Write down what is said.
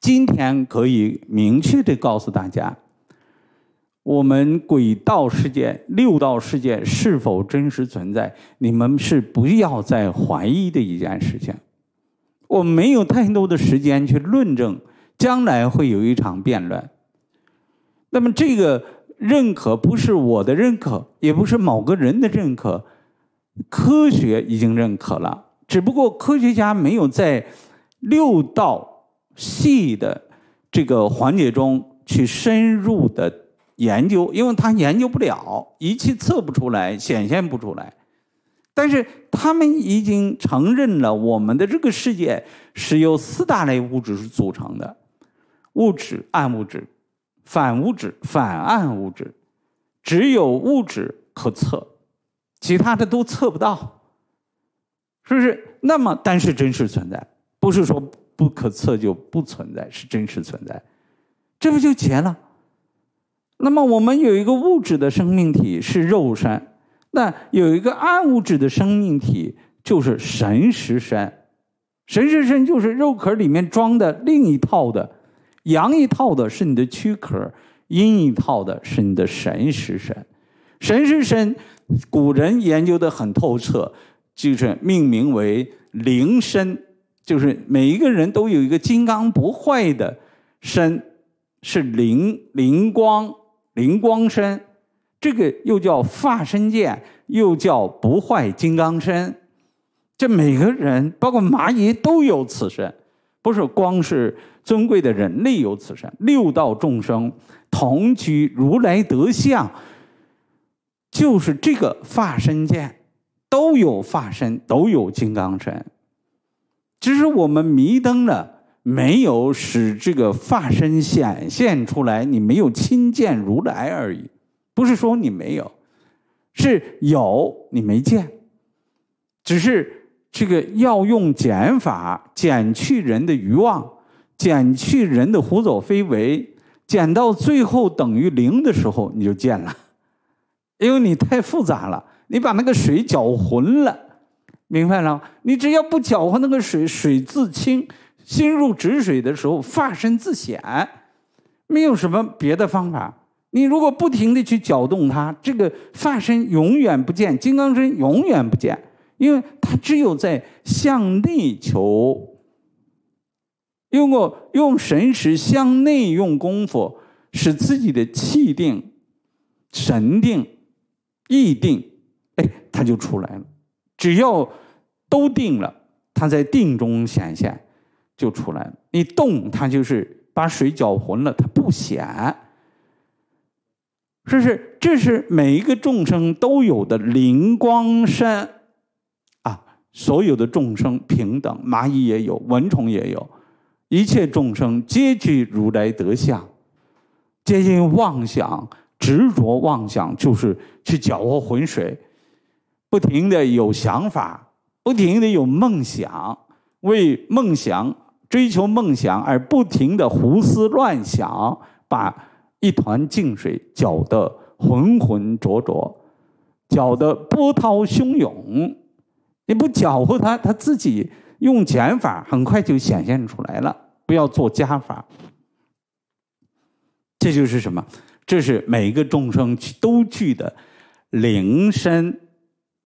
今天可以明确的告诉大家，我们轨道事件、六道事件是否真实存在，你们是不要再怀疑的一件事情。我没有太多的时间去论证，将来会有一场辩论。那么这个认可不是我的认可，也不是某个人的认可，科学已经认可了，只不过科学家没有在六道。细的这个环节中去深入的研究，因为他研究不了，仪器测不出来，显现不出来。但是他们已经承认了，我们的这个世界是由四大类物质组成的：物质、暗物质、反物质、反暗物质。只有物质可测，其他的都测不到，是不是？那么，但是真实存在，不是说。不可测就不存在，是真实存在，这不就结了？那么我们有一个物质的生命体是肉身，那有一个暗物质的生命体就是神识身，神识身就是肉壳里面装的另一套的，阳一套的是你的躯壳，阴一套的是你的神识身。神识身，古人研究的很透彻，就是命名为灵身。就是每一个人都有一个金刚不坏的身，是灵灵光灵光身，这个又叫化身剑，又叫不坏金刚身。这每个人，包括蚂蚁都有此身，不是光是尊贵的人类有此身，六道众生同居如来德相，就是这个化身剑，都有化身，都有金刚身。只是我们迷灯了，没有使这个法身显现出来，你没有亲见如来而已。不是说你没有，是有你没见。只是这个要用减法，减去人的欲望，减去人的胡作非为，减到最后等于零的时候，你就见了。因为你太复杂了，你把那个水搅浑了。明白了，你只要不搅和那个水，水自清；心如止水的时候，发身自显，没有什么别的方法。你如果不停的去搅动它，这个发身永远不见，金刚身永远不见，因为它只有在向内求，用过用神识向内用功夫，使自己的气定、神定、意定，哎，它就出来了。只要都定了，它在定中显现，就出来了。你动它就是把水搅浑了，它不显。这是这是每一个众生都有的灵光身，啊，所有的众生平等，蚂蚁也有，蚊虫也有，一切众生皆具如来德相，皆因妄想执着，妄想就是去搅和浑水。不停地有想法，不停地有梦想，为梦想追求梦想而不停地胡思乱想，把一团净水搅得浑浑浊浊，搅得波涛汹涌。你不搅和它，它自己用减法很快就显现出来了。不要做加法，这就是什么？这是每个众生都具的灵身。